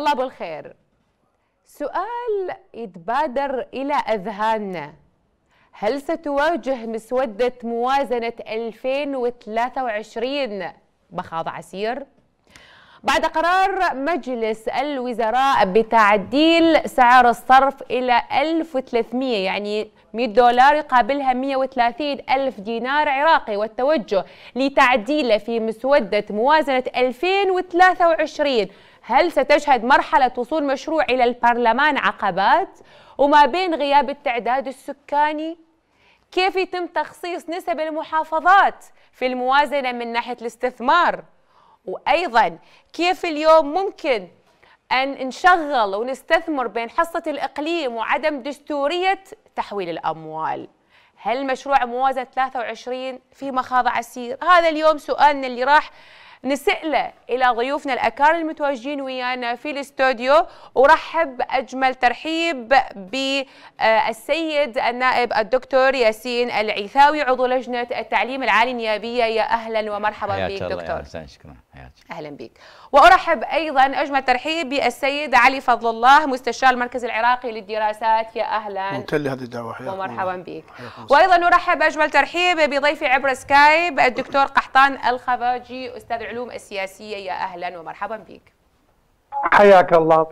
الله بالخير سؤال يتبادر إلى أذهاننا هل ستواجه مسودة موازنة 2023 بخاض عسير؟ بعد قرار مجلس الوزراء بتعديل سعر الصرف إلى 1300 يعني 100 دولار يقابلها 130 ألف دينار عراقي والتوجه لتعديله في مسودة موازنة 2023 هل ستشهد مرحلة وصول مشروع إلى البرلمان عقبات وما بين غياب التعداد السكاني؟ كيف يتم تخصيص نسب المحافظات في الموازنة من ناحية الاستثمار؟ وأيضا كيف اليوم ممكن أن نشغل ونستثمر بين حصة الإقليم وعدم دستورية تحويل الأموال؟ هل مشروع موازنة 23 في مخاض عسير؟ هذا اليوم سؤالنا اللي راح نسأله إلى ضيوفنا الأكار المتواجدين ويانا في الاستوديو ورحب أجمل ترحيب بالسيد النائب الدكتور ياسين العيثاوي عضو لجنة التعليم العالي النيابية يا أهلا ومرحبا بك دكتور شكرا أهلا بك وأرحب أيضا أجمل ترحيب بالسيد علي فضل الله مستشار المركز العراقي للدراسات يا أهلا ممتن لهذه الدعوة ومرحبا بك وأيضا نرحب أجمل ترحيب بضيفي عبر سكايب الدكتور قحطان الخفاجي أستاذ العلوم السياسية يا أهلا ومرحبا بك حياك الله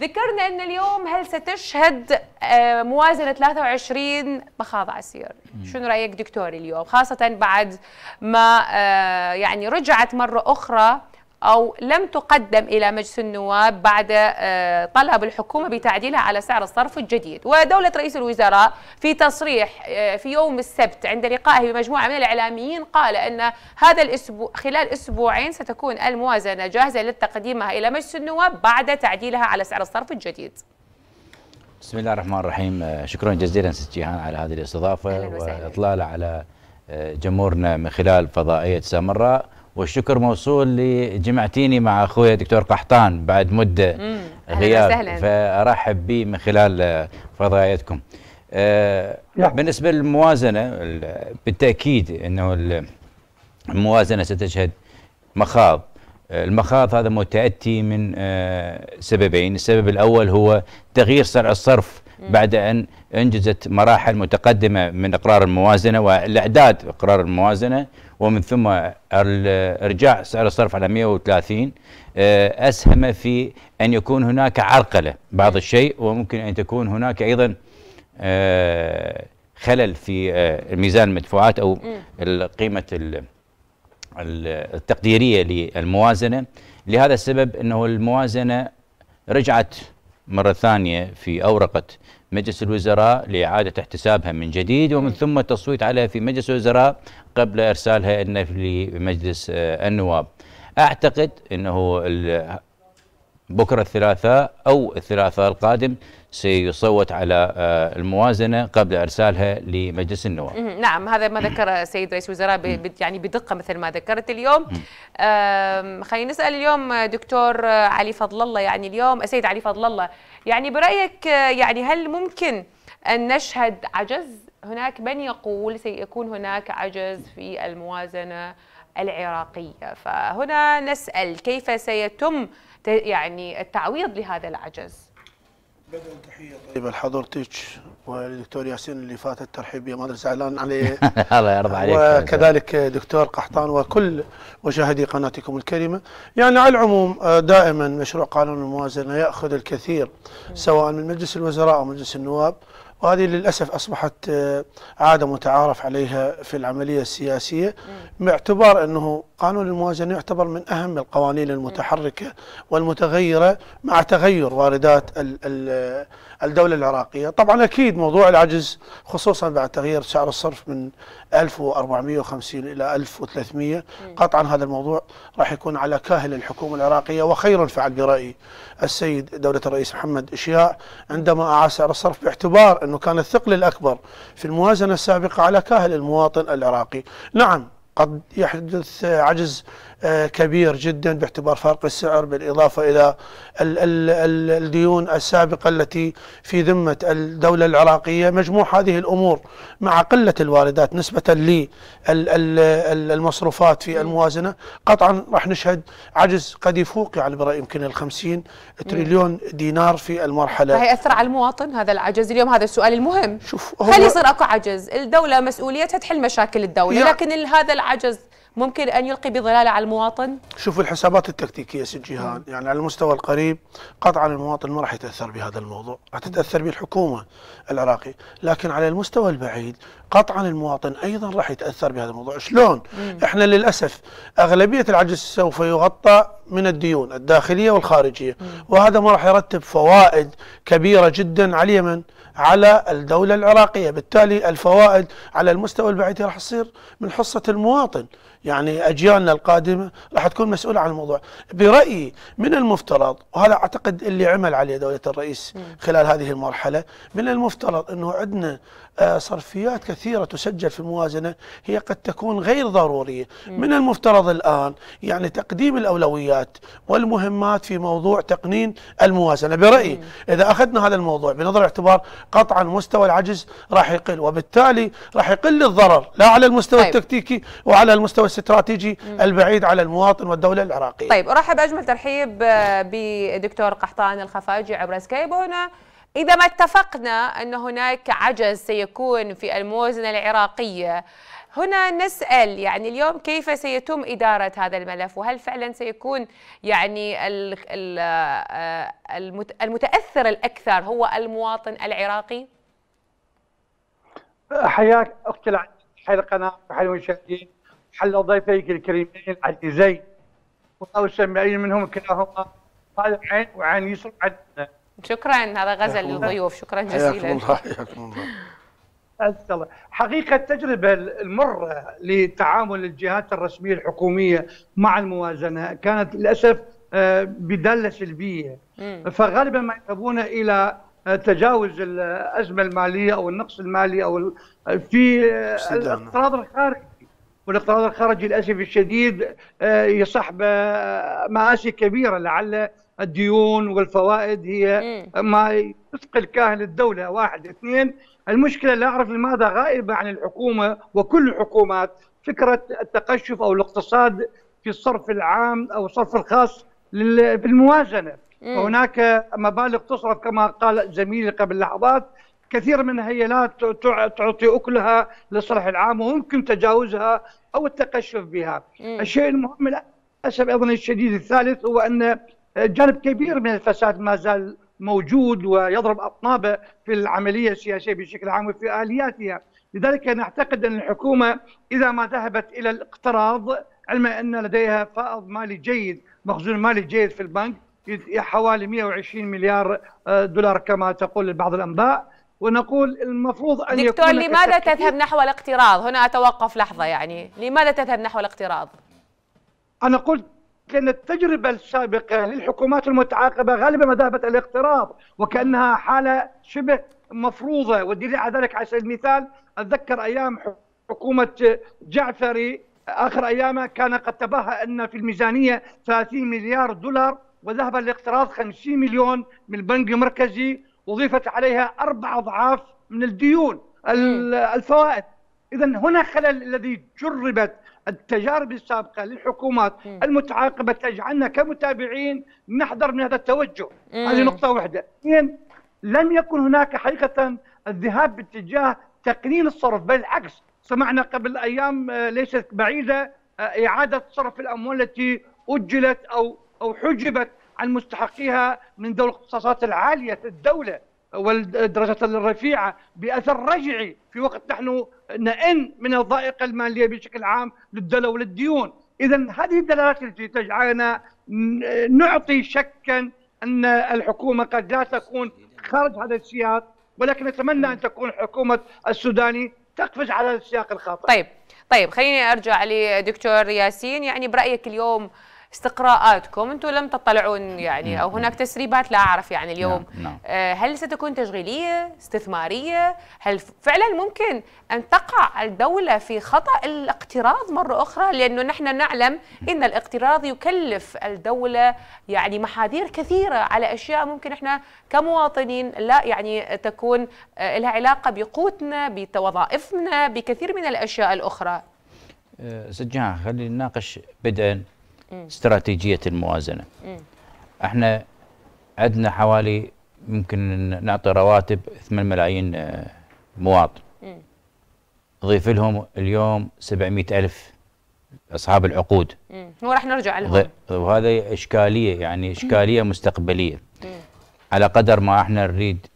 ذكرنا ان اليوم هل ستشهد آه، موازنه 23 مخاض عسير شنو رايك دكتور اليوم خاصه بعد ما آه، يعني رجعت مره اخرى أو لم تقدم إلى مجلس النواب بعد آه، طلب الحكومة بتعديلها على سعر الصرف الجديد ودولة رئيس الوزراء في تصريح آه، في يوم السبت عند لقائه بمجموعة من الإعلاميين قال أن هذا الأسبوع خلال أسبوعين ستكون الموازنة جاهزة لتقديمها إلى مجلس النواب بعد تعديلها على سعر الصرف الجديد بسم الله الرحمن الرحيم آه، شكرا جزيلا ست جيهان على هذه الاستضافة وإطلالة على جمهورنا من خلال فضائية سامراء والشكر موصول لجمعتيني مع اخوي الدكتور قحطان بعد مده غياب فارحب به من خلال فضائيتكم آه نعم. بالنسبه للموازنه بالتاكيد انه الموازنه ستشهد مخاض المخاض هذا متاتي من آه، سببين، السبب الاول هو تغيير سرع الصرف بعد ان انجزت مراحل متقدمه من اقرار الموازنه والاعداد اقرار الموازنه ومن ثم ارجاع سعر الصرف على 130 آه، اسهم في ان يكون هناك عرقله بعض الشيء وممكن ان تكون هناك ايضا آه، خلل في آه، ميزان المدفوعات او قيمه التقديريه للموازنه لهذا السبب انه الموازنه رجعت مره ثانيه في اورقه مجلس الوزراء لإعادة احتسابها من جديد ومن ثم التصويت عليها في مجلس الوزراء قبل إرسالها لمجلس آه، النواب أعتقد أنه بكرة الثلاثاء أو الثلاثاء القادم سيصوت على آه، الموازنه قبل ارسالها لمجلس النواب. نعم هذا ما ذكر السيد رئيس الوزراء يعني بدقه مثل ما ذكرت اليوم. خلينا نسال اليوم دكتور آه، علي فضل الله يعني اليوم السيد علي فضل الله يعني برايك آه، يعني هل ممكن ان نشهد عجز؟ هناك من يقول سيكون هناك عجز في الموازنه العراقيه، فهنا نسال كيف سيتم يعني التعويض لهذا العجز؟ بدأوا تحية طيبة لحضرتك والدكتور ياسين اللي فات الترحيب يا مدرسة إعلان عليه الله يرضى عليك وكذلك دكتور قحطان وكل مشاهدي قناتكم الكريمة يعني على العموم آه، دائما مشروع قانون الموازنة يأخذ الكثير سواء من مجلس الوزراء أو مجلس النواب وهذه للأسف أصبحت آه، عادة متعارف عليها في العملية السياسية باعتبار أنه قانون الموازنة يعتبر من أهم القوانين المتحركة والمتغيرة مع تغير واردات ال الدولة العراقية طبعا أكيد موضوع العجز خصوصا بعد تغيير سعر الصرف من 1450 إلى 1300 قطعا هذا الموضوع راح يكون على كاهل الحكومة العراقية وخير فعل برأي السيد دولة الرئيس محمد إشياء عندما أعاد سعر الصرف باعتبار أنه كان الثقل الأكبر في الموازنة السابقة على كاهل المواطن العراقي نعم قد يحدث عجز آه، كبير جدا باعتبار فرق السعر بالإضافة إلى الديون السابقة التي في ذمة الدولة العراقية مجموع هذه الأمور مع قلة الواردات نسبة للمصروفات في الموازنة قطعا راح نشهد عجز قد يفوق يعني برأي يمكن الخمسين تريليون دينار في المرحلة أثر على المواطن هذا العجز اليوم هذا السؤال المهم شوف خلي يصير أكو عجز الدولة مسؤوليتها تحل مشاكل الدولة لكن هذا العجز ممكن أن يلقي بظلالة على المواطن؟ شوف الحسابات التكتيكية سي جيهان يعني على المستوى القريب قطعا المواطن ما راح يتأثر بهذا الموضوع راح تتأثر به الحكومة العراقيه، لكن على المستوى البعيد قطعا المواطن أيضا راح يتأثر بهذا الموضوع شلون؟ مم. احنا للأسف أغلبية العجز سوف يغطى من الديون الداخلية والخارجية مم. وهذا ما راح يرتب فوائد كبيرة جدا على اليمن على الدولة العراقية بالتالي الفوائد على المستوى البعيد راح تصير من حصة المواطن يعني أجيالنا القادمة راح تكون مسؤولة عن الموضوع برأيي من المفترض وهذا أعتقد اللي عمل عليه دولة الرئيس خلال هذه المرحلة من المفترض أنه عندنا آه، صرفيات كثيرة تسجل في الموازنة هي قد تكون غير ضرورية من المفترض الآن يعني تقديم الأولويات والمهمات في موضوع تقنين الموازنة برأيي إذا أخذنا هذا الموضوع بنظر الاعتبار قطعا مستوى العجز راح يقل وبالتالي راح يقل الضرر لا على المستوى طيب. التكتيكي وعلى المستوى الاستراتيجي البعيد على المواطن والدولة العراقية طيب أرحب أجمل ترحيب آه، بدكتور قحطان الخفاجي عبر سكايب هنا إذا ما اتفقنا أن هناك عجز سيكون في الموازنة العراقية هنا نسأل يعني اليوم كيف سيتم إدارة هذا الملف وهل فعلا سيكون يعني آه، المتأثر الأكثر هو المواطن العراقي؟ حياك أختي حيا القناة وحيل المشاهدين حل ضيفيك الكريمين العزيزين والله والسماعين منهم كلاهما طالعين وعين يسر عدنا شكرا هذا غزل للضيوف شكرا جزيلا حياكم الله حياكم الله حقيقة التجربة المرة لتعامل الجهات الرسمية الحكومية مع الموازنة كانت للأسف آه، بدالة سلبية فغالبا ما يذهبون إلى آه، تجاوز الأزمة المالية أو النقص المالي أو آه، في الاقتراض الخارجي والاقتراض الخارجي للأسف الشديد يصحب مآسي كبيرة لعل الديون والفوائد هي ما يثقل كاهل الدوله واحد اثنين المشكله لا اعرف لماذا غائبه عن الحكومه وكل الحكومات فكره التقشف او الاقتصاد في الصرف العام او الصرف الخاص في الموازنه هناك مبالغ تصرف كما قال زميلي قبل لحظات كثير منها هي لا تعطي اكلها للصالح العام ويمكن تجاوزها او التقشف بها. الشيء المهم للاسف ايضا الشديد الثالث هو ان جانب كبير من الفساد ما زال موجود ويضرب اطنابه في العمليه السياسيه بشكل عام وفي الياتها، لذلك نعتقد ان الحكومه اذا ما ذهبت الى الاقتراض علما ان لديها فائض مالي جيد، مخزون مالي جيد في البنك حوالي 120 مليار آه، دولار كما تقول بعض الانباء، ونقول المفروض ان دكتور يكون لماذا تذهب نحو الاقتراض؟ هنا اتوقف لحظه يعني، لماذا تذهب نحو الاقتراض؟ انا قلت لأن التجربة السابقة للحكومات المتعاقبة غالبا ما ذهبت إلى الاقتراض وكأنها حالة شبه مفروضة والدليل على ذلك على سبيل المثال أتذكر أيام حكومة جعفري آخر أيامه كان قد تباهى أن في الميزانية 30 مليار دولار وذهب للاقتراض 50 مليون من البنك المركزي وضيفت عليها أربع أضعاف من الديون الفوائد إذا هنا خلل الذي جربت التجارب السابقه للحكومات م. المتعاقبه تجعلنا كمتابعين نحذر من هذا التوجه هذه نقطه واحده اثنين لم يكن هناك حقيقه الذهاب باتجاه تقليل الصرف بل العكس سمعنا قبل ايام آه، ليست بعيده آه، اعاده صرف الاموال التي اجلت او او حجبت عن مستحقيها من ذوي الاختصاصات العاليه في الدوله والدرجة الرفيعة بأثر رجعي في وقت نحن نئن من الضائقة المالية بشكل عام للدولة وللديون إذا هذه الدلالات التي تجعلنا نعطي شكا أن الحكومة قد لا تكون خارج هذا السياق ولكن نتمنى أن تكون حكومة السوداني تقفز على السياق الخاطئ طيب طيب خليني أرجع لدكتور ياسين يعني برأيك اليوم استقراءاتكم انتم لم تطلعون يعني او هناك تسريبات لا اعرف يعني اليوم نعم. نعم. آه، هل ستكون تشغيليه استثماريه هل فعلا ممكن ان تقع الدوله في خطا الاقتراض مره اخرى لانه نحن نعلم ان الاقتراض يكلف الدوله يعني محاذير كثيره على اشياء ممكن احنا كمواطنين لا يعني تكون آه، لها علاقه بقوتنا بوظائفنا بكثير من الاشياء الاخرى آه، سجان خلينا نناقش بدءا استراتيجيه الموازنه احنا عندنا حوالي ممكن نعطي رواتب 8 ملايين آه، مواطن ضيف لهم اليوم 700 ألف أصحاب العقود هو راح نرجع لهم وهذا إشكالية يعني إشكالية مستقبلية على قدر ما احنا نريد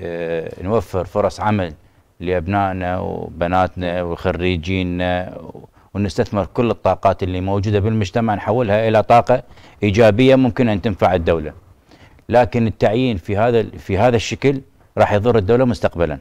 اه نوفر فرص عمل لأبنائنا وبناتنا وخريجينا و... ونستثمر كل الطاقات اللي موجودة بالمجتمع نحولها إلى طاقة إيجابية ممكن أن تنفع الدولة لكن التعيين في هذا في هذا الشكل راح يضر الدولة مستقبلا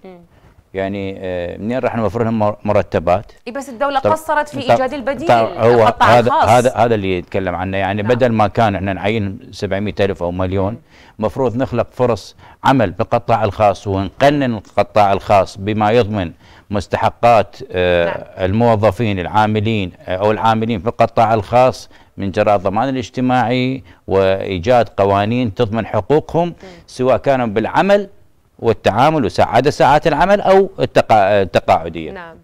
يعني آه، منين راح نوفر لهم مرتبات؟ اي بس الدوله قصرت في ايجاد البديل هو هذا هذا هذا اللي يتكلم عنه يعني نعم. بدل ما كان احنا نعين 700 الف او مليون مفروض نخلق فرص عمل بالقطاع الخاص ونقنن القطاع الخاص بما يضمن مستحقات آه، نعم. الموظفين العاملين آه، او العاملين في القطاع الخاص من جراء الضمان الاجتماعي وايجاد قوانين تضمن حقوقهم نعم. سواء كانوا بالعمل والتعامل وساعد ساعات العمل أو التقا... التقاعدية نعم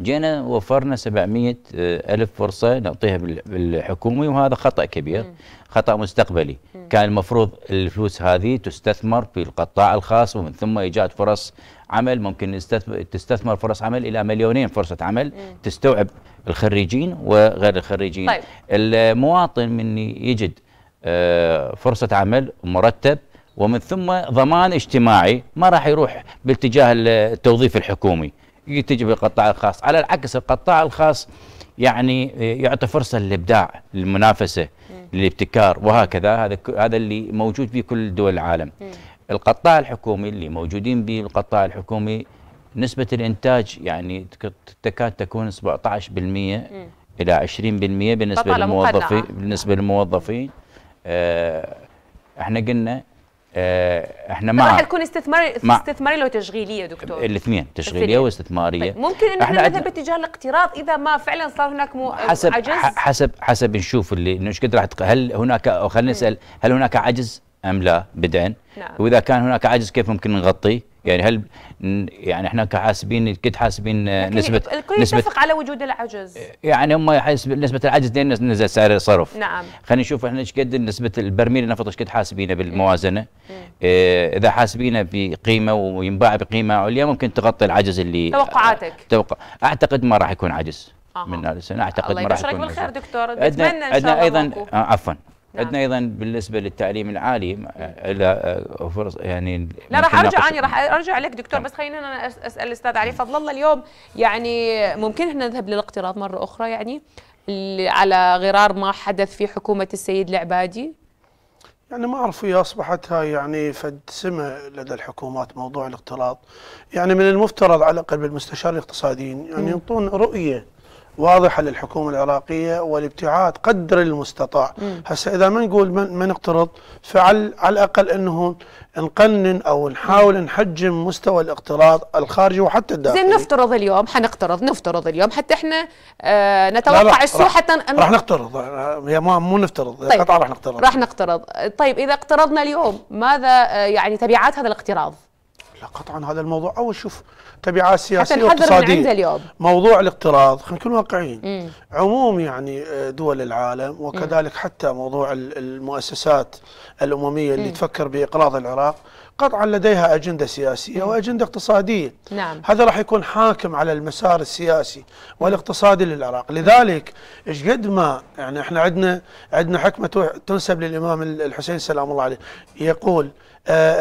جينا وفرنا 700 آه، ألف فرصة نعطيها بالحكومي وهذا خطأ كبير خطأ مستقبلي كان المفروض الفلوس هذه تستثمر في القطاع الخاص ومن ثم إيجاد فرص عمل ممكن تستثمر فرص عمل إلى مليونين فرصة عمل تستوعب الخريجين وغير الخريجين طيب. المواطن من يجد آه، فرصة عمل مرتب ومن ثم ضمان اجتماعي ما راح يروح باتجاه التوظيف الحكومي يتجه بالقطاع الخاص على العكس القطاع الخاص يعني يعطي فرصه للابداع للمنافسه للابتكار وهكذا هذا هذا اللي موجود في كل دول العالم القطاع الحكومي اللي موجودين به القطاع الحكومي نسبة الإنتاج يعني تكاد تكون 17% إلى 20% بالنسبة للموظفين بالنسبة للموظفين آه، احنا قلنا آه، احنا ما راح تكون استثماري استثماري لو تشغيليه دكتور الاثنين تشغيليه واستثماريه ممكن ان احنا نذهب باتجاه الاقتراض اذا ما فعلا صار هناك مو حسب عجز حسب حسب نشوف اللي انه ايش قد راح هل هناك خلينا نسال هل هناك عجز ام لا بدين نعم. واذا كان هناك عجز كيف ممكن نغطيه يعني هل يعني احنا كحاسبين كنت حاسبين آه، نسبه الكل نسبة يتفق على وجود العجز يعني هم حاسب نسبه العجز لين نزل سعر الصرف نعم خلينا نشوف احنا ايش قد نسبه البرميل النفط ايش قد حاسبينه بالموازنه اه اذا حاسبينه بقيمه وينباع بقيمه عليا ممكن تغطي العجز اللي توقعاتك توقع اعتقد ما راح يكون عجز آه. من السنه اعتقد ما راح يكون بالخير دكتور نتمنى ان شاء الله ايضا آه، عفوا نعم. عندنا ايضا بالنسبه للتعليم العالي الى آه، فرص يعني لا راح ارجع انا راح ارجع لك دكتور بس خلينا انا اسال الاستاذ علي فضل الله اليوم يعني ممكن احنا نذهب للاقتراض مره اخرى يعني على غرار ما حدث في حكومه السيد العبادي يعني ما اعرف هي اصبحت هاي يعني فد سمه لدى الحكومات موضوع الاقتراض يعني من المفترض على الاقل بالمستشار الاقتصاديين يعني ينطون رؤيه واضحه للحكومه العراقيه والابتعاد قدر المستطاع هسه اذا ما نقول ما نقترض فعل على الاقل انه نقنن او نحاول نحجم مستوى الاقتراض الخارجي وحتى الداخلي زين نفترض اليوم حنقترض نفترض اليوم حتى احنا آه نتوقع السوق حتى راح نقترض هي ما مو نفترض طيب قطعا راح نقترض راح نقترض طيب اذا اقترضنا اليوم ماذا آه، يعني تبعات هذا الاقتراض لا قطعا هذا الموضوع اول شوف تبعات سياسيه واقتصاديه موضوع الاقتراض خلينا نكون واقعيين عموم يعني آه، دول العالم وكذلك مم. حتى موضوع المؤسسات الامميه اللي مم. تفكر باقراض العراق قطعا لديها اجنده سياسيه واجنده اقتصاديه نعم. هذا راح يكون حاكم على المسار السياسي والاقتصادي للعراق لذلك ايش قد ما يعني احنا عندنا عندنا حكمه تنسب للامام الحسين سلام الله عليه يقول آه،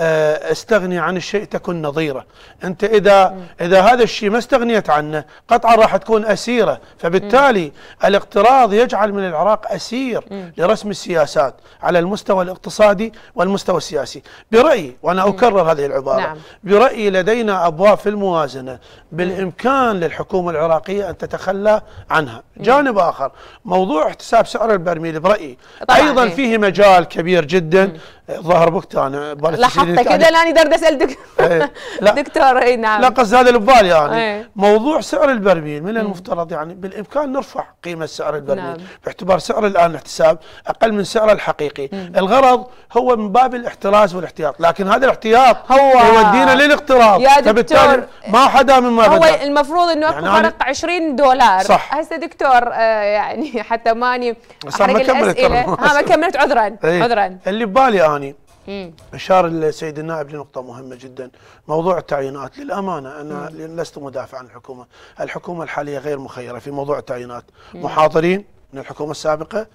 آه، استغني عن الشيء تكن نظيره انت اذا اذا هذا الشيء ما استغنيت عنه قطعا راح تكون اسيره فبالتالي م. الاقتراض يجعل من العراق اسير م. لرسم السياسات على المستوى الاقتصادي والمستوى السياسي برايي وانا اكرر هذه العباره نعم. برايي لدينا ابواب في الموازنه بالامكان للحكومه العراقيه ان تتخلى عنها جانب اخر موضوع احتساب سعر البرميل برايي ايضا إيه. فيه مجال كبير جدا ظهر بوقتها انا بالي لاحظت كذا لاني درد اسال إيه، دكتور اي نعم لا قصدي هذا اللي ببالي يعني إيه. موضوع سعر البرميل من المفترض يعني بالامكان نرفع قيمه سعر البرميل نعم. باعتبار سعر الان الاحتساب اقل من سعره الحقيقي الغرض هو من باب الاحتراز والاحتياط لكن هذا الاحتياط هو يودينا للاقتراض فبالتالي ما حدا من هو بدأ. المفروض انه اكو يعني فرق 20 دولار صح هسه دكتور آه، يعني حتى ماني احرق ما الاسئله ها آه، ما كملت عذرا إيه. عذرا اللي ببالي انا الثاني مم. أشار السيد النائب لنقطة مهمة جدا موضوع التعيينات للأمانة أنا مم. لست مدافع عن الحكومة الحكومة الحالية غير مخيرة في موضوع التعيينات مم. محاضرين من الحكومة السابقة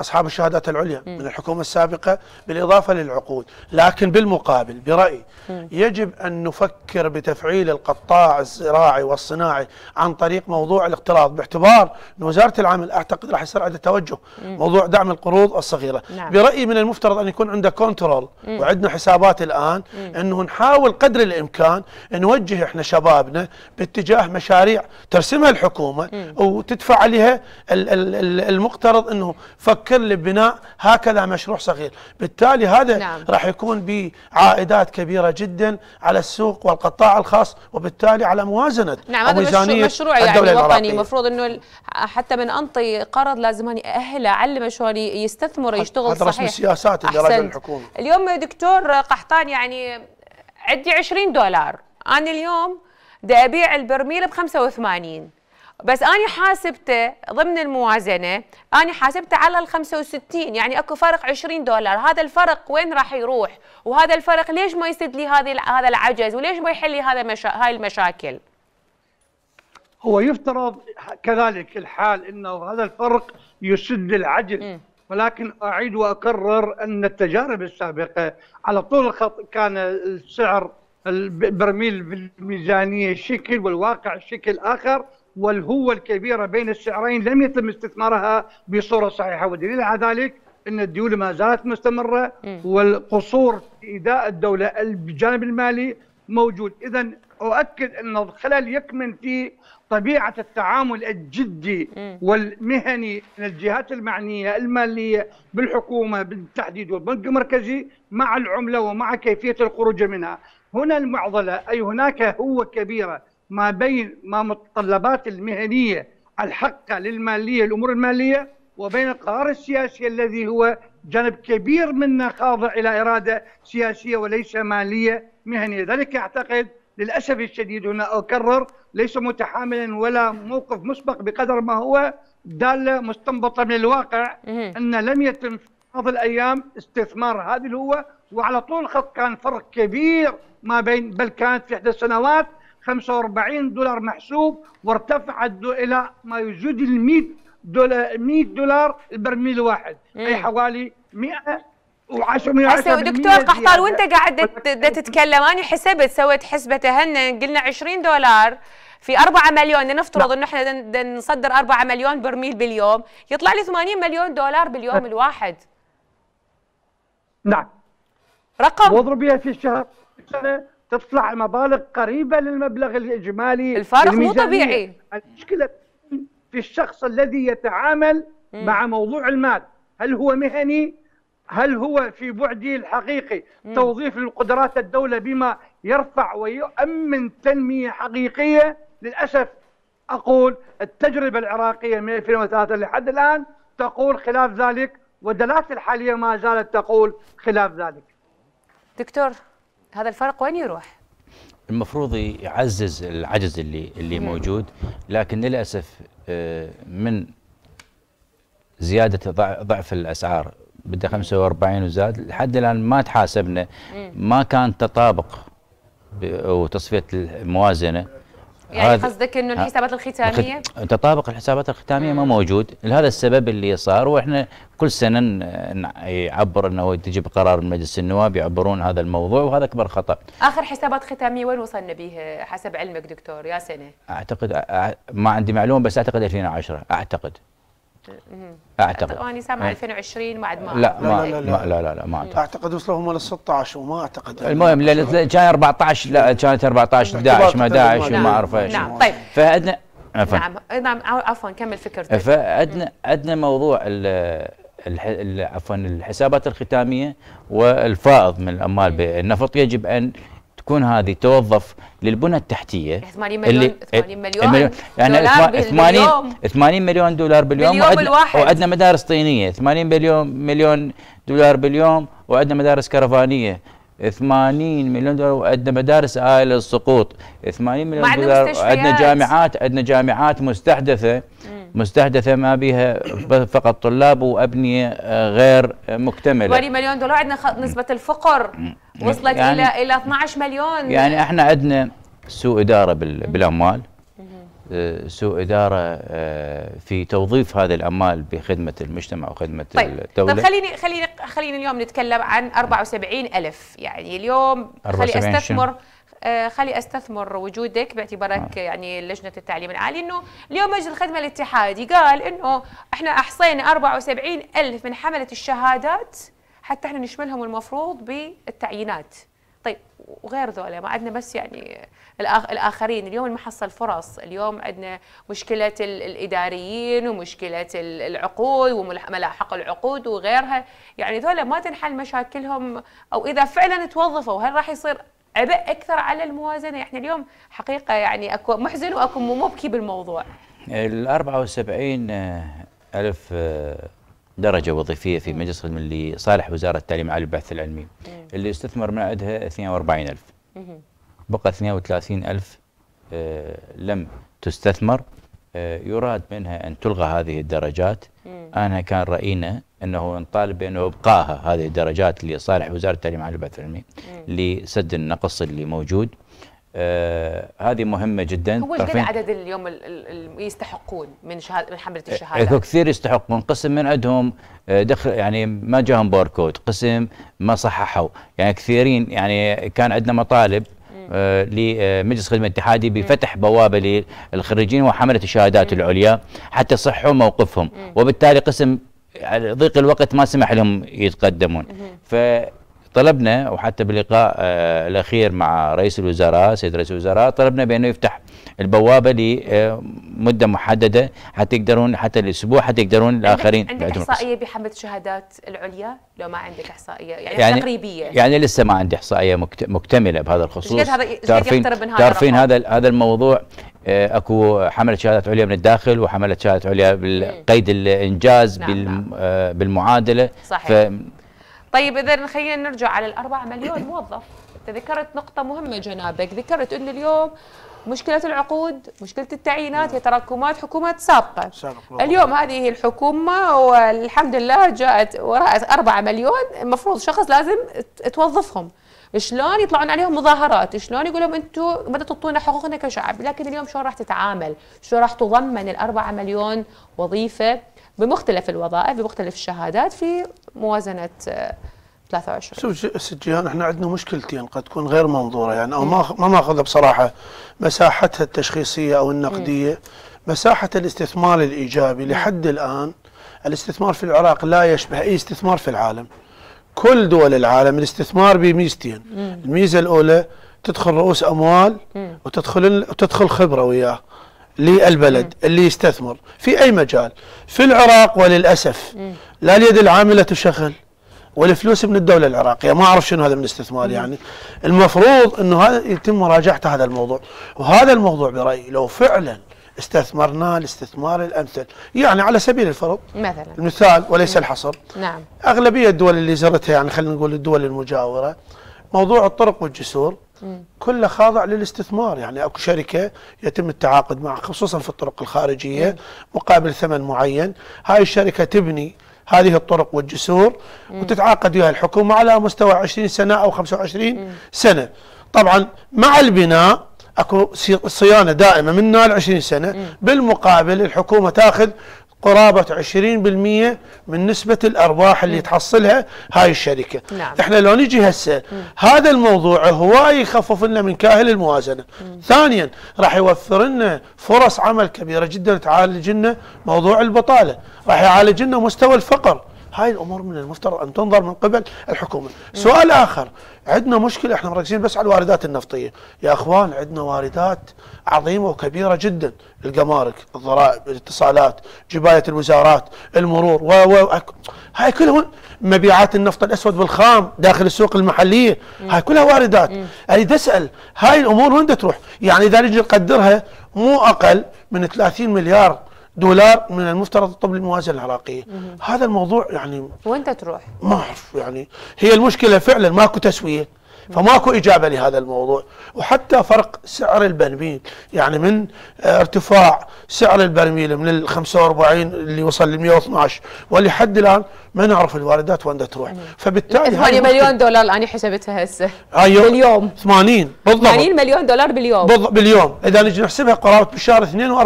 أصحاب الشهادات العليا م. من الحكومة السابقة بالإضافة للعقود لكن بالمقابل برأيي يجب أن نفكر بتفعيل القطاع الزراعي والصناعي عن طريق موضوع الاقتراض باعتبار أن وزارة العمل أعتقد راح يصير عندها توجه م. موضوع دعم القروض الصغيرة نعم. برأيي من المفترض أن يكون عندها كنترول وعندنا حسابات الآن م. أنه نحاول قدر الإمكان نوجه إحنا شبابنا باتجاه مشاريع ترسمها الحكومة م. وتدفع عليها المقترض أنه فك يفكر لبناء هكذا مشروع صغير بالتالي هذا نعم. راح يكون بعائدات كبيرة جدا على السوق والقطاع الخاص وبالتالي على موازنة نعم هذا ميزانية مشروع يعني وطني العراقية. المفروض أنه حتى من أنطي قرض لازم هني أهله أعلم شلون يستثمر يشتغل صحيح هذا رسم السياسات اللي رجل الحكومة اليوم دكتور قحطان يعني عندي 20 دولار أنا اليوم بدي أبيع البرميل ب 85 بس أنا حاسبته ضمن الموازنة أنا حاسبته على ال 65 يعني أكو فرق 20 دولار هذا الفرق وين راح يروح وهذا الفرق ليش ما يسد لي هذه هذا العجز وليش ما يحل لي هذا مشا... هاي المشاكل هو يفترض كذلك الحال أنه هذا الفرق يسد العجز م. ولكن أعيد وأكرر أن التجارب السابقة على طول الخط كان السعر البرميل بالميزانية شكل والواقع شكل آخر والهوة الكبيرة بين السعرين لم يتم استثمارها بصورة صحيحة والدليل على ذلك أن الديون ما زالت مستمرة والقصور في إداء الدولة الجانب المالي موجود إذا أؤكد أن الخلل يكمن في طبيعة التعامل الجدي والمهني من الجهات المعنية المالية بالحكومة بالتحديد والبنك المركزي مع العملة ومع كيفية الخروج منها هنا المعضلة أي هناك هوة كبيرة ما بين ما متطلبات المهنيه الحقه للماليه الامور الماليه وبين القرار السياسي الذي هو جانب كبير منه خاضع الى اراده سياسيه وليس ماليه مهنيه، ذلك اعتقد للاسف الشديد هنا اكرر ليس متحاملا ولا موقف مسبق بقدر ما هو داله مستنبطه من الواقع ان لم يتم في بعض الايام استثمار هذه الهوه وعلى طول الخط كان فرق كبير ما بين بل كانت في احدى السنوات 45 دولار محسوب وارتفع الى ما يزيد ال 100 دولار 100 دولار البرميل واحد إيه. اي حوالي 100 هسه دكتور قحطان وانت قاعد تتكلم انا حسبت سويت حسبه هن قلنا 20 دولار في 4 مليون نفترض انه احنا نصدر 4 مليون برميل باليوم يطلع لي 80 مليون دولار باليوم الواحد نعم رقم واضربيها في الشهر سنه تطلع مبالغ قريبه للمبلغ الاجمالي الفارق مو طبيعي المشكله في الشخص الذي يتعامل م. مع موضوع المال هل هو مهني هل هو في بعده الحقيقي م. توظيف القدرات الدولة بما يرفع ويؤمن تنمية حقيقية للأسف أقول التجربة العراقية من 2003 لحد الآن تقول خلاف ذلك ودلات الحالية ما زالت تقول خلاف ذلك دكتور هذا الفرق وين يروح؟ المفروض يعزز العجز اللي اللي موجود لكن للاسف آه، من زياده ضعف الاسعار بدا 45 وزاد لحد الان ما تحاسبنا ما كان تطابق آه، وتصفيه الموازنه يعني قصدك انه الحسابات الختاميه تطابق الحسابات الختاميه ما موجود لهذا السبب اللي صار واحنا كل سنه يعبر انه تجي بقرار من مجلس النواب يعبرون هذا الموضوع وهذا اكبر خطا اخر حسابات ختاميه وين وصلنا بها حسب علمك دكتور يا سنه اعتقد ما عندي معلومه بس اعتقد 2010 اعتقد اعتقد اني سامع 2020 بعد ما لا ما لا لا لا, لا, لا, لا ما اعتقد اعتقد وصلوا هم لل 16 وما اعتقد المهم كان 14 لا كانت 14 11 ما داعش وما اعرف ايش نعم طيب فعندنا نعم نعم عفوا كمل فكرتك فعندنا عندنا موضوع عفوا الحسابات الختاميه والفائض من الاموال بالنفط يجب ان تكون هذه توظف للبنى التحتيه 80 يعني مليون 80 إيه، مليون, مليون يعني 80 80 مليون دولار باليوم وعندنا مدارس طينيه 80 مليون مليون دولار باليوم وعندنا مدارس كرفانيه 80 مليون دولار وعندنا مدارس آية للسقوط 80 مليون دولار وعندنا جامعات عندنا جامعات مستحدثة مستحدثة ما بها فقط طلاب وأبنية آه، غير مكتملة 20 مليون دولار عندنا نسبة الفقر وصلت يعني إلى إلى 12 مليون يعني إحنا عندنا سوء إدارة بالأموال آه، سوء اداره آه، في توظيف هذه الأموال بخدمه المجتمع وخدمه طيب. الدوله طيب خليني خليني خليني اليوم نتكلم عن ألف يعني اليوم خلي استثمر آه، خلي استثمر وجودك باعتبارك آه. يعني لجنه التعليم العالي انه اليوم مجلس الخدمه الاتحادي قال انه احنا احصينا 74 الف من حمله الشهادات حتى احنا نشملهم المفروض بالتعيينات طيب وغير ذولا ما عندنا بس يعني الاخرين اليوم حصل فرص اليوم عندنا مشكله الاداريين ومشكله العقود وملاحق العقود وغيرها يعني ذولا ما تنحل مشاكلهم او اذا فعلا توظفوا هل راح يصير عبء اكثر على الموازنه يعني اليوم حقيقه يعني اكو محزن واكو مبكي بالموضوع ال 74 آه، الف آه، درجة وظيفية في مجلس اللي صالح وزارة التعليم على البحث العلمي اللي استثمر من عندها 42000 بقى 32000 آه، لم تستثمر آه، يراد منها أن تلغى هذه الدرجات أنا كان رأينا أنه نطالب بأنه إبقائها هذه الدرجات لصالح وزارة التعليم على البحث العلمي لسد النقص اللي موجود آه هذه مهمه جدا هو ايش عدد اليوم اللي يستحقون من شهاده من حمله إيه، الشهاده؟ اكو كثير يستحقون قسم من عندهم آه، دخل يعني ما جاهم باركود قسم ما صححوا يعني كثيرين يعني كان عندنا مطالب آه، لمجلس خدمه الاتحادي بفتح بوابه للخريجين وحمله الشهادات العليا حتى صحوا موقفهم وبالتالي قسم ضيق الوقت ما سمح لهم يتقدمون ف طلبنا وحتى باللقاء آه، الاخير مع رئيس الوزراء سيد رئيس الوزراء طلبنا بانه يفتح البوابه لمده آه، محدده حتى يقدرون حتى الاسبوع حتى يقدرون الاخرين عندك, عندك احصائيه بحمله الشهادات العليا لو ما عندك احصائيه يعني, يعني تقريبيه يعني لسه ما عندي احصائيه مكتمله بهذا الخصوص هذا تعرفين تعرفين هذا هذا الموضوع آه، اكو حمله شهادات عليا من الداخل وحمله شهادات عليا بالقيد الانجاز نعم, نعم. بالمعادله صحيح طيب اذا خلينا نرجع على الأربعة مليون موظف انت ذكرت نقطه مهمه جنابك ذكرت انه اليوم مشكله العقود مشكله التعيينات هي نعم. تراكمات حكومات سابقه اليوم هذه الحكومه والحمد لله جاءت وراء 4 مليون المفروض شخص لازم توظفهم شلون يطلعون عليهم مظاهرات شلون يقول لهم انتم ما تعطونا حقوقنا كشعب لكن اليوم شلون راح تتعامل شلون راح تضمن الأربعة مليون وظيفه بمختلف الوظائف بمختلف الشهادات في موازنه 23 آه، سجيان احنا عندنا مشكلتين قد تكون غير منظوره يعني او ما ما بصراحه مساحتها التشخيصيه او النقديه مساحه الاستثمار الايجابي لحد الان الاستثمار في العراق لا يشبه اي استثمار في العالم كل دول العالم الاستثمار بميزتين الميزه الاولى تدخل رؤوس اموال وتدخل وتدخل خبره وياه للبلد اللي يستثمر في أي مجال في العراق وللأسف لا اليد العاملة تشغل والفلوس من الدولة العراقية ما أعرف شنو هذا من استثمار يعني المفروض أنه هذا يتم مراجعة هذا الموضوع وهذا الموضوع برأيي لو فعلا استثمرنا الاستثمار الامثل، يعني على سبيل الفرض مثلا المثال وليس الحصر نعم اغلبيه الدول اللي زرتها يعني خلينا نقول الدول المجاوره موضوع الطرق والجسور كله خاضع للاستثمار يعني اكو شركه يتم التعاقد معها خصوصا في الطرق الخارجيه مم. مقابل ثمن معين هاي الشركه تبني هذه الطرق والجسور مم. وتتعاقد وياها الحكومه على مستوى 20 سنه او 25 مم. سنه طبعا مع البناء اكو صيانه دائمه من 20 سنه مم. بالمقابل الحكومه تاخذ قرابة 20% من نسبة الأرباح اللي م. تحصلها هاي الشركة نعم. احنا لو نجي هسه هذا الموضوع هواي يخفف لنا من كاهل الموازنة م. ثانيا راح يوفر لنا فرص عمل كبيرة جدا تعالج لنا موضوع البطالة راح يعالج لنا مستوى الفقر هاي الامور من المفترض ان تنظر من قبل الحكومه سؤال اخر عندنا مشكله احنا مركزين بس على الواردات النفطيه يا اخوان عندنا واردات عظيمه وكبيره جدا الجمارك الضرائب الاتصالات جبايه الوزارات المرور و و هاي كلها مبيعات النفط الاسود والخام داخل السوق المحليه هاي كلها واردات اريد اسال هاي الامور وين تروح يعني اذا نجي نقدرها مو اقل من 30 مليار دولار من المفترض تطب للموازنة العراقيه مم. هذا الموضوع يعني وانت تروح ما اعرف يعني هي المشكله فعلا ماكو تسويه فماكو اجابه لهذا الموضوع وحتى فرق سعر البرميل يعني من آه، ارتفاع سعر البرميل من ال 45 اللي وصل ل 112 ولحد الان ما نعرف الواردات وين تروح فبالتالي 8 مليون دولار الان حسبتها هسه أيوه. باليوم 80 بالضبط 80 مليون دولار باليوم بالضبط باليوم اذا نجي نحسبها قرابه بالشهر 2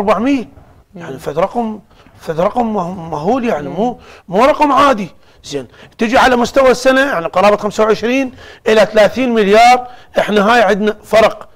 و400 يعني فد رقم فد رقم مهول يعني مو مو رقم عادي زين تجي على مستوى السنه يعني قرابه 25 الى 30 مليار احنا هاي عندنا فرق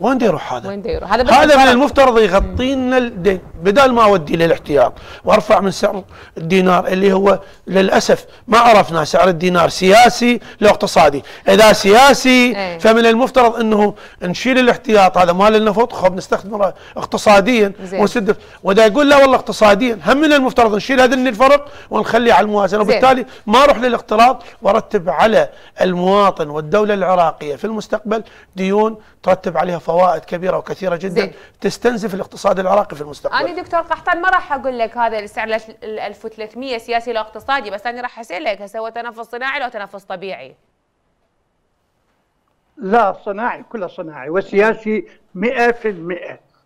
وين دا يروح هذا؟ وين دا يروح؟ هذا هذا من المفترض يغطي لنا الدين بدل ما اودي للاحتياط وارفع من سعر الدينار اللي هو للاسف ما عرفنا سعر الدينار سياسي لو اقتصادي، اذا سياسي إيه. فمن المفترض انه نشيل الاحتياط هذا مال النفط خب نستخدمه اقتصاديا ونسد واذا يقول لا والله اقتصاديا هم من المفترض نشيل هذا الفرق ونخليه على الموازنه وبالتالي ما اروح للاقتراض وارتب على المواطن والدوله العراقيه في المستقبل ديون ترتب عليها فرق فوائد كبيره وكثيره جدا زي. تستنزف الاقتصاد العراقي في المستقبل انا دكتور قحطان ما راح اقول لك هذا السعر 1300 سياسي لو اقتصادي بس انا راح اسالك هسه هو تنفس صناعي لو تنفس طبيعي لا صناعي كله صناعي وسياسي 100%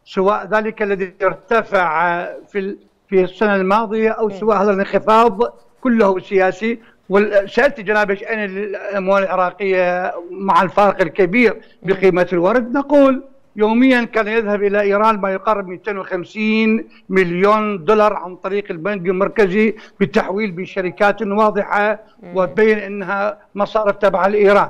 سواء ذلك الذي ارتفع في في السنه الماضيه او إيه. سواء هذا الانخفاض كله سياسي وسالت جناب عن الاموال العراقيه مع الفارق الكبير بقيمه الورد نقول يوميا كان يذهب الى ايران ما يقارب 250 مليون دولار عن طريق البنك المركزي بالتحويل بشركات واضحه وبين انها مصارف تبع لايران.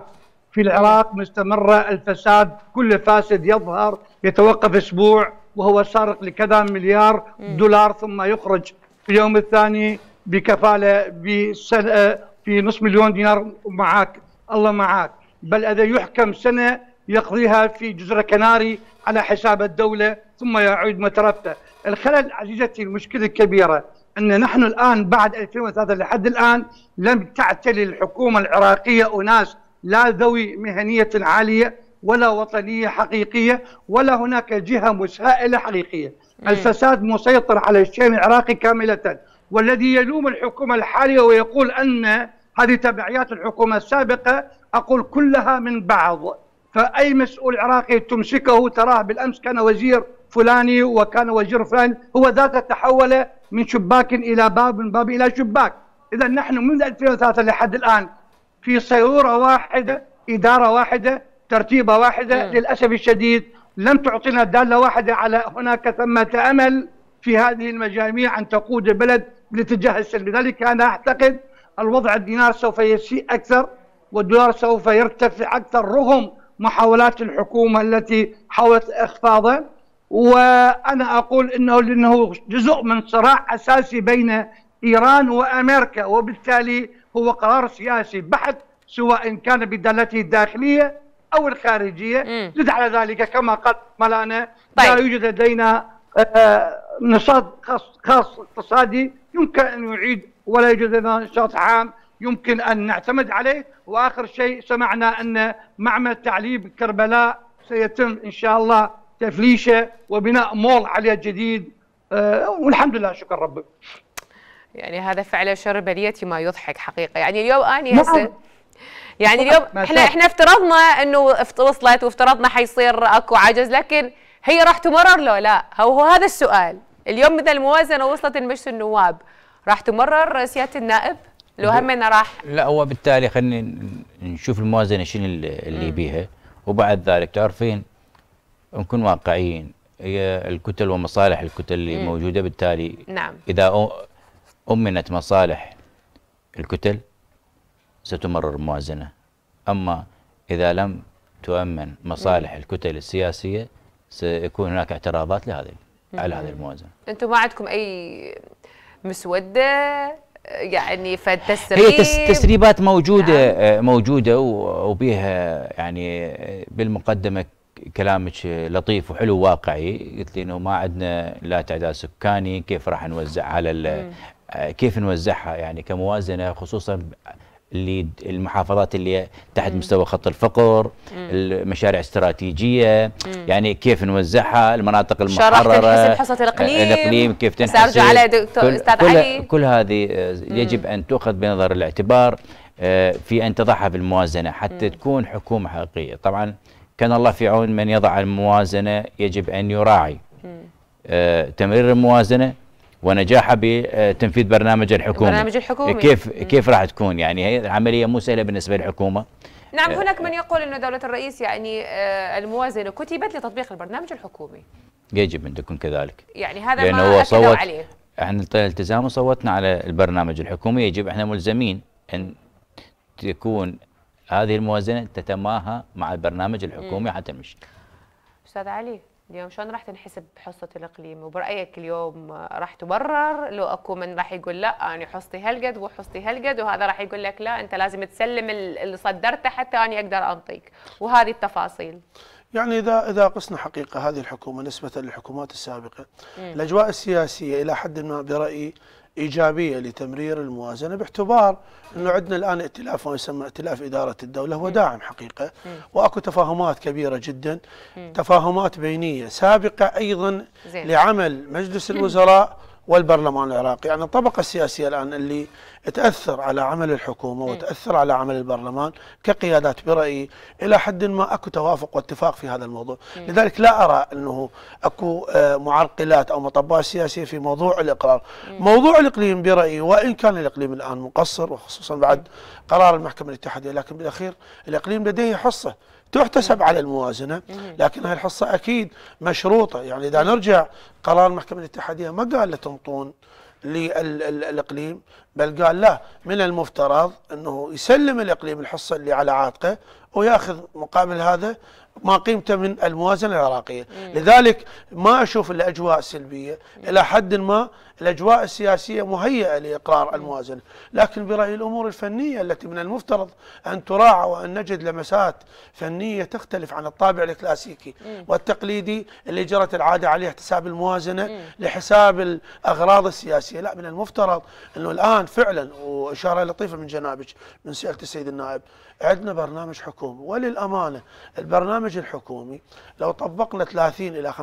في العراق مستمره الفساد كل فاسد يظهر يتوقف اسبوع وهو سارق لكذا مليار دولار ثم يخرج في اليوم الثاني بكفاله بسنه آه، في نصف مليون دينار معك الله معك بل اذا يحكم سنه يقضيها في جزر كناري على حساب الدوله ثم يعود مترفته الخلل عزيزتي المشكله الكبيره ان نحن الان بعد 2003 لحد الان لم تعتلي الحكومه العراقيه اناس لا ذوي مهنيه عاليه ولا وطنيه حقيقيه ولا هناك جهه مسائله حقيقيه، إيه. الفساد مسيطر على الشان العراقي كامله والذي يلوم الحكومة الحالية ويقول أن هذه تبعيات الحكومة السابقة أقول كلها من بعض فأي مسؤول عراقي تمسكه تراه بالأمس كان وزير فلاني وكان وزير فلاني هو ذاته تحول من شباك إلى باب من باب إلى شباك إذا نحن منذ 2003 لحد الآن في سيرورة واحدة إدارة واحدة ترتيبة واحدة م. للأسف الشديد لم تعطينا دالة واحدة على هناك ثمة أمل في هذه المجاميع أن تقود البلد لاتجاه السلبي لذلك أنا أعتقد الوضع الدينار سوف يسيء أكثر والدولار سوف يرتفع أكثر رغم محاولات الحكومة التي حاولت إخفاضه وأنا أقول أنه لأنه جزء من صراع أساسي بين إيران وأمريكا وبالتالي هو قرار سياسي بحت سواء كان بدالته الداخلية أو الخارجية زد على ذلك كما قد ملانا طيب. لا يوجد لدينا آه نشاط خاص خاص اقتصادي يمكن ان يعيد ولا يوجد لدينا نشاط عام يمكن ان نعتمد عليه واخر شيء سمعنا ان معمل تعليب كربلاء سيتم ان شاء الله تفليشه وبناء مول عليه جديد آه، والحمد لله شكر رب يعني هذا فعلا شر بليتي ما يضحك حقيقه يعني اليوم اني آه، هسه نعم. يعني اليوم احنا احنا افترضنا انه وصلت وافترضنا حيصير اكو عجز لكن هي راح تمرر لو لا هو, هذا السؤال اليوم اذا الموازنه وصلت لمجلس النواب راح تمرر سياده النائب لو همنا راح لا هو بالتالي خلينا نشوف الموازنه شنو اللي بيها وبعد ذلك تعرفين نكون واقعيين هي الكتل ومصالح الكتل اللي مم. موجوده بالتالي نعم اذا امنت مصالح الكتل ستمرر موازنه اما اذا لم تؤمن مصالح مم. الكتل السياسيه سيكون هناك اعتراضات لهذه على هذه الموازنه. انتم ما عندكم اي مسوده يعني فالتسريب هي تسريبات موجوده نعم. آه، موجوده وبيها يعني آه، بالمقدمه كلامك آه، لطيف وحلو واقعي قلت لي انه ما عندنا لا تعداد سكاني كيف راح نوزع على كيف نوزعها يعني كموازنه خصوصا للمحافظات اللي تحت مستوى خط الفقر المشاريع الاستراتيجيه يعني كيف نوزعها المناطق المحرره شرح تنحسب حصه الاقليم الاقليم كيف تنحسب سارجع على دكتور استاذ كل علي كل هذه آه، يجب ان تؤخذ بنظر الاعتبار آه، في ان تضعها في الموازنه حتى تكون حكومه حقيقيه طبعا كان الله في عون من يضع الموازنه يجب ان يراعي آه، تمرير الموازنه ونجاحها بتنفيذ برنامج الحكومي برنامج الحكومي كيف كيف راح تكون يعني هي العمليه مو سهله بالنسبه للحكومه نعم آه. هناك من يقول انه دوله الرئيس يعني آه، الموازنه كتبت لتطبيق البرنامج الحكومي يجب ان تكون كذلك يعني هذا لأنه ما هو صوت عليه احنا التزام صوتنا على البرنامج الحكومي يجب احنا ملزمين ان تكون هذه الموازنه تتماهى مع البرنامج الحكومي حتى المشكله استاذ علي اليوم شلون راح تنحسب حصة الإقليم وبرأيك اليوم راح تبرر لو أكو من راح يقول لا أنا حصتي هالقد وحصتي هالقد وهذا راح يقول لك لا أنت لازم تسلم اللي صدرته حتى أنا أقدر أنطيك وهذه التفاصيل يعني إذا إذا قسنا حقيقة هذه الحكومة نسبة للحكومات السابقة م. الأجواء السياسية إلى حد ما برأيي إيجابية لتمرير الموازنة باعتبار أنه عندنا الآن ائتلاف ما يسمى ائتلاف إدارة الدولة هو داعم حقيقة وأكو تفاهمات كبيرة جدا تفاهمات بينية سابقة أيضا لعمل مجلس الوزراء والبرلمان العراقي يعني الطبقة السياسية الآن اللي تأثر على عمل الحكومة وتأثر على عمل البرلمان كقيادات برأيي إلى حد ما أكو توافق واتفاق في هذا الموضوع لذلك لا أرى أنه أكو آه، معرقلات أو مطبات سياسية في موضوع الإقرار موضوع الإقليم برأيي وإن كان الإقليم الآن مقصر وخصوصا بعد قرار المحكمة الاتحادية لكن بالأخير الإقليم لديه حصة تحتسب على الموازنة لكن هاي الحصة أكيد مشروطة يعني إذا نرجع قرار المحكمة الاتحادية ما قال لتنطون للإقليم بل قال لا من المفترض أنه يسلم الإقليم الحصة اللي على عاتقه وياخذ مقابل هذا ما قيمته من الموازنه العراقيه، مم. لذلك ما اشوف الأجواء سلبيه، مم. الى حد ما الاجواء السياسيه مهيئه لاقرار الموازنه، لكن برايي الامور الفنيه التي من المفترض ان تراعى وان نجد لمسات فنيه تختلف عن الطابع الكلاسيكي مم. والتقليدي اللي جرت العاده عليه احتساب الموازنه مم. لحساب الاغراض السياسيه، لا من المفترض انه الان فعلا واشاره لطيفه من جنابك من سياده السيد النائب، عندنا برنامج حكومي وللأمانة البرنامج الحكومي لو طبقنا 30 إلى 50%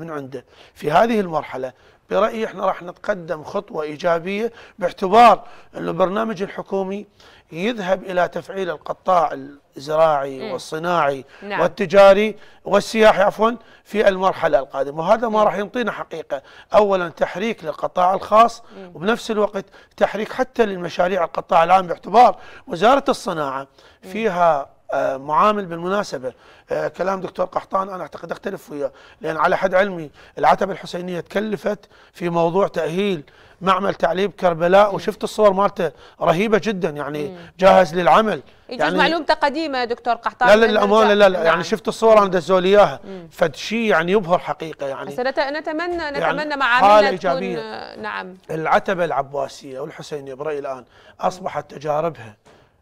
من عنده في هذه المرحلة برأيي احنا راح نتقدم خطوة إيجابية باعتبار أن البرنامج الحكومي يذهب إلى تفعيل القطاع الزراعي م. والصناعي نعم. والتجاري والسياحي عفوا في المرحلة القادمة وهذا ما راح ينطينا حقيقة أولا تحريك للقطاع الخاص م. وبنفس الوقت تحريك حتى للمشاريع القطاع العام باعتبار وزارة الصناعة فيها آه، معامل بالمناسبه آه، كلام دكتور قحطان انا اعتقد اختلف وياه لان على حد علمي العتبه الحسينيه تكلفت في موضوع تاهيل معمل تعليب كربلاء وشفت الصور مالته رهيبه جدا يعني جاهز للعمل يعني معلومته قديمه دكتور قحطان لا لا للامانه لا لا يعني نعم. شفت الصور انا دزوا لي اياها فشيء يعني يبهر حقيقه يعني نتمنى نتمنى يعني معاملنا تكون آه، نعم العتبه العباسيه والحسينيه برايي الان اصبحت تجاربها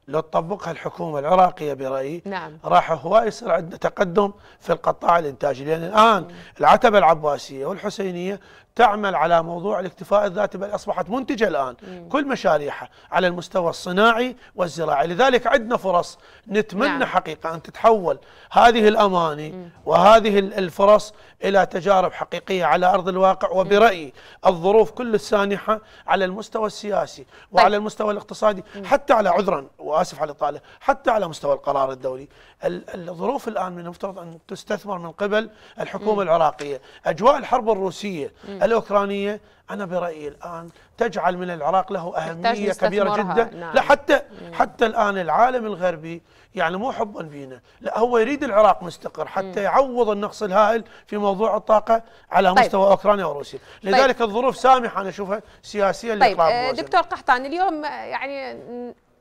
لو تطبقها الحكومة العراقية برأيي نعم. راح هو يصير عندنا تقدم في القطاع الإنتاجي لأن الآن نعم. العتبة العباسية والحسينية تعمل على موضوع الاكتفاء الذاتي بل أصبحت منتجة الآن مم. كل مشاريعها على المستوى الصناعي والزراعي لذلك عندنا فرص نتمنى نعم. حقيقة أن تتحول هذه الأماني مم. وهذه الفرص إلى تجارب حقيقية على أرض الواقع وبرأيي الظروف كل السانحة على المستوى السياسي طيب. وعلى طيب. المستوى الاقتصادي مم. حتى على عذرا وآسف على الإطالة حتى على مستوى القرار الدولي الظروف الآن من المفترض أن تستثمر من قبل الحكومة مم. العراقية أجواء الحرب الروسية مم. الأوكرانية أنا برأيي الآن تجعل من العراق له أهمية كبيرة جدا نعم. لا حتى مم. حتى الآن العالم الغربي يعني مو حبا فينا لا هو يريد العراق مستقر حتى مم. يعوض النقص الهائل في موضوع الطاقة على طيب. مستوى أوكرانيا وروسيا طيب. لذلك طيب. الظروف سامحة أنا أشوفها سياسيا طيب آه، دكتور قحطان اليوم آه، يعني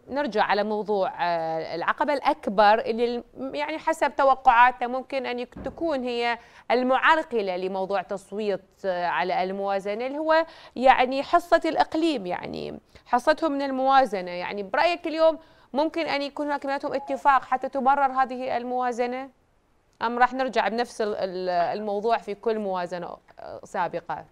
نرجع على موضوع آه، العقبة الأكبر اللي يعني حسب توقعاتنا ممكن أن تكون هي المعرقلة لموضوع تصويت آه، على الموازنة اللي هو يعني حصة الإقليم يعني حصتهم من الموازنة يعني برأيك اليوم ممكن أن يكون هناك بيناتهم اتفاق حتى تبرر هذه الموازنة؟ أم راح نرجع بنفس الموضوع في كل موازنة آه، سابقة؟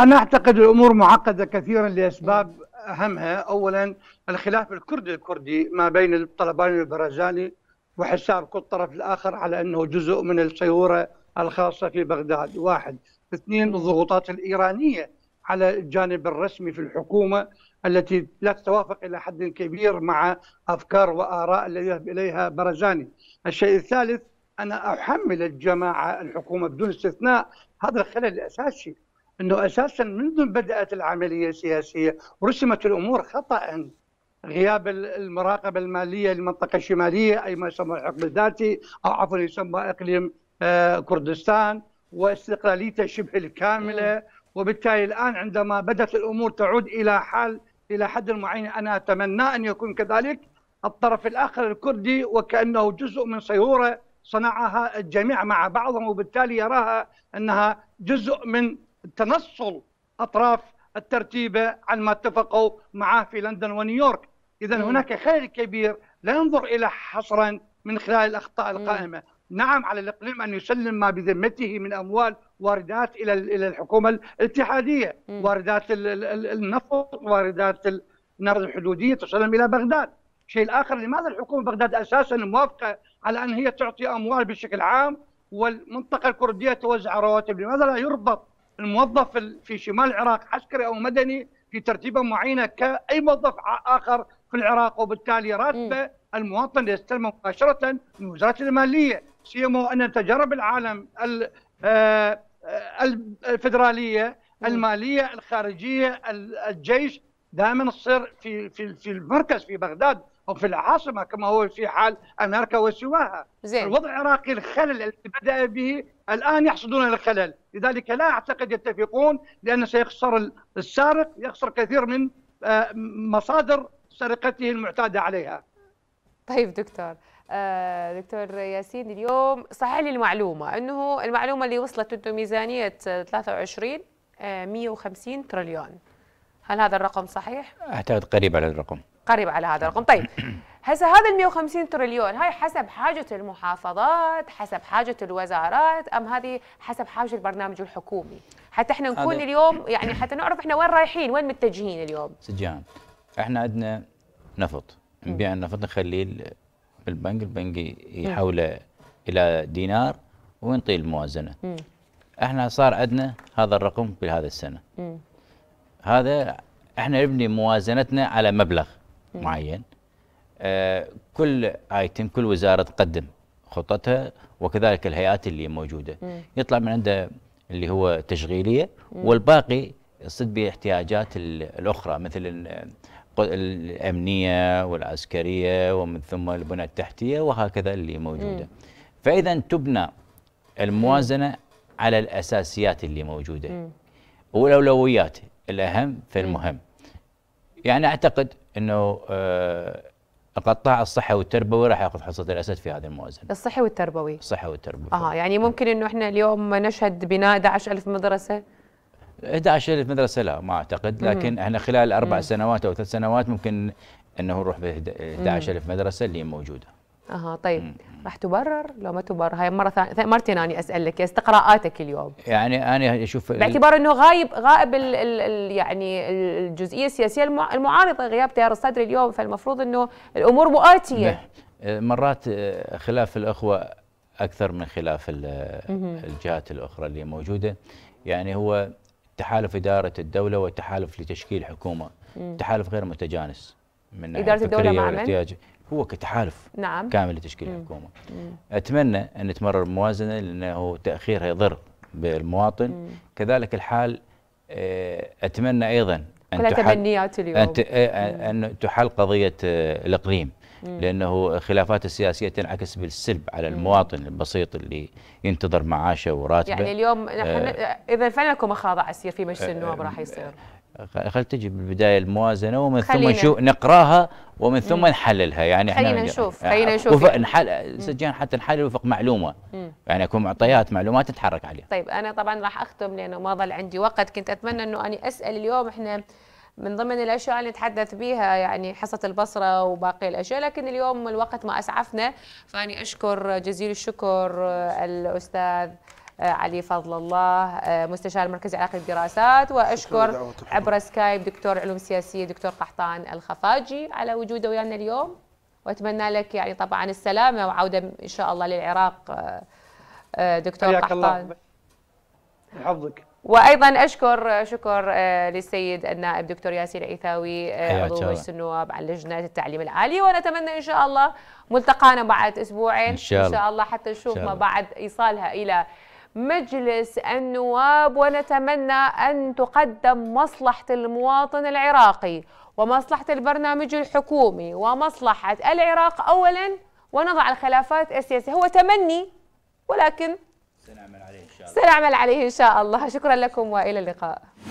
أنا أعتقد الأمور معقدة كثيرا لأسباب أهمها أولا الخلاف الكردي الكردي ما بين الطلبان البرزاني وحساب كل طرف الآخر على أنه جزء من السيورة الخاصة في بغداد واحد اثنين الضغوطات الإيرانية على الجانب الرسمي في الحكومة التي لا تتوافق إلى حد كبير مع أفكار وآراء التي يذهب إليها برزاني الشيء الثالث أنا أحمل الجماعة الحكومة بدون استثناء هذا الخلل الأساسي انه اساسا منذ بدات العمليه السياسيه رسمت الامور خطا غياب المراقبه الماليه للمنطقه الشماليه اي ما يسمى الحكم الذاتي او عفوا يسمى اقليم آه، كردستان واستقلاليته شبه الكامله وبالتالي الان عندما بدات الامور تعود الى حال الى حد معين انا اتمنى ان يكون كذلك الطرف الاخر الكردي وكانه جزء من صيوره صنعها الجميع مع بعضهم وبالتالي يراها انها جزء من تنصل اطراف الترتيبه عن ما اتفقوا معه في لندن ونيويورك، اذا هناك خلل كبير لا ينظر الى حصرا من خلال الاخطاء القائمه، نعم على الاقليم ان يسلم ما بذمته من اموال واردات الى الى الحكومه الاتحاديه، واردات النفط، واردات النار الحدوديه تسلم الى بغداد. الشيء الاخر لماذا الحكومه بغداد اساسا موافقه على ان هي تعطي اموال بشكل عام والمنطقه الكرديه توزع رواتب، لماذا لا يربط الموظف في شمال العراق عسكري او مدني في ترتيبه معينه كاي موظف اخر في العراق وبالتالي راتبه المواطن يستلمه مباشره من وزاره الماليه سيما ان تجارب العالم آه، آه، الفدراليه الماليه الخارجيه الجيش دائما تصير في في في المركز في بغداد في العاصمه كما هو في حال امريكا وسواها زين. الوضع العراقي الخلل الذي بدا به الان يحصدون الخلل لذلك لا اعتقد يتفقون لان سيخسر السارق يخسر كثير من آه، مصادر سرقته المعتاده عليها طيب دكتور آه، دكتور ياسين اليوم صحيح لي المعلومه انه المعلومه اللي وصلت انه ميزانيه 23 150 آه، تريليون هل هذا الرقم صحيح؟ اعتقد قريب على الرقم قريب على هذا الرقم طيب هسه هذا ال 150 تريليون هاي حسب حاجة المحافظات حسب حاجة الوزارات أم هذه حسب حاجة البرنامج الحكومي حتى احنا نكون اليوم يعني حتى نعرف احنا وين رايحين وين متجهين اليوم سجان احنا عندنا نفط نبيع النفط نخليه بالبنك البنك يحوله إلى دينار وينطي الموازنة م. احنا صار عندنا هذا الرقم هذا السنة م. هذا احنا نبني موازنتنا على مبلغ معين آه، كل ايتم كل وزاره تقدم خطتها وكذلك الهيئات اللي موجوده يطلع من عنده اللي هو تشغيليه والباقي يصد باحتياجات الاخرى مثل الامنيه والعسكريه ومن ثم البنى التحتيه وهكذا اللي موجوده فاذا تبنى الموازنه على الاساسيات اللي موجوده والاولويات الاهم فالمهم يعني اعتقد انه آه، القطاع الصحي والتربوي راح ياخذ حصه الاسد في هذه الموازنه. الصحي والتربوي. الصحي والتربوي. اه يعني ممكن انه احنا اليوم نشهد بناء 11000 مدرسه 11000 مدرسه لا ما اعتقد لكن احنا خلال اربع سنوات او ثلاث سنوات ممكن انه نروح ب 11000 مدرسه اللي موجوده. اها طيب راح تبرر لو ما تبرر هاي مره ثانيه مرتين اني اسالك استقراءاتك اليوم يعني انا اشوف باعتبار انه غايب غائب الـ الـ يعني الجزئيه السياسيه المعارضه غياب تيار الصدر اليوم فالمفروض انه الامور مؤاتيه مرات آه، خلاف الاخوه اكثر من خلاف الجهات الاخرى اللي موجوده يعني هو تحالف اداره الدوله وتحالف لتشكيل حكومه تحالف غير متجانس من اداره الدوله مع من؟ هو كتحالف نعم كامل لتشكيل الحكومه اتمنى ان تمرر موازنه لانه تاخيرها يضر بالمواطن مم. كذلك الحال آه، اتمنى ايضا ان كل تحل تمنيات اليوم أن, آه، آه، ان تحل قضيه الاقليم مم. لانه خلافات السياسيه تنعكس بالسلب على المواطن البسيط اللي ينتظر معاشه وراتبه يعني اليوم نحن آه اذا فعلا اكو مخاضع يصير في مجلس النواب راح يصير خل تجي بالبدايه الموازنه ومن ثم نشوف نقراها ومن ثم مم. نحللها يعني خلينا نشوف آه، خلينا نشوف وفق نحل سجان حتى نحلل وفق معلومه مم. يعني اكون معطيات معلومات نتحرك عليها طيب انا طبعا راح اختم لانه ما ظل عندي وقت كنت اتمنى انه اني اسال اليوم احنا من ضمن الاشياء اللي نتحدث بها يعني حصه البصره وباقي الاشياء لكن اليوم الوقت ما اسعفنا فاني اشكر جزيل الشكر آه، الاستاذ آه، علي فضل الله آه، مستشار المركز العراقي للدراسات واشكر عبر سكايب دكتور علوم سياسيه دكتور قحطان الخفاجي على وجوده ويانا اليوم واتمنى لك يعني طبعا السلامه وعوده ان شاء الله للعراق آه، دكتور قحطان حفظك وايضا اشكر شكر للسيد النائب دكتور ياسين عيثاوي عضو مجلس النواب على لجنه التعليم العالي ونتمنى ان شاء الله ملتقانا بعد اسبوعين ان شاء الله, إن شاء الله حتى نشوف ما بعد ايصالها الى مجلس النواب ونتمنى أن تقدم مصلحة المواطن العراقي ومصلحة البرنامج الحكومي ومصلحة العراق أولا ونضع الخلافات السياسية هو تمني ولكن سنعمل عليه إن شاء الله سنعمل عليه إن شاء الله شكرا لكم وإلى اللقاء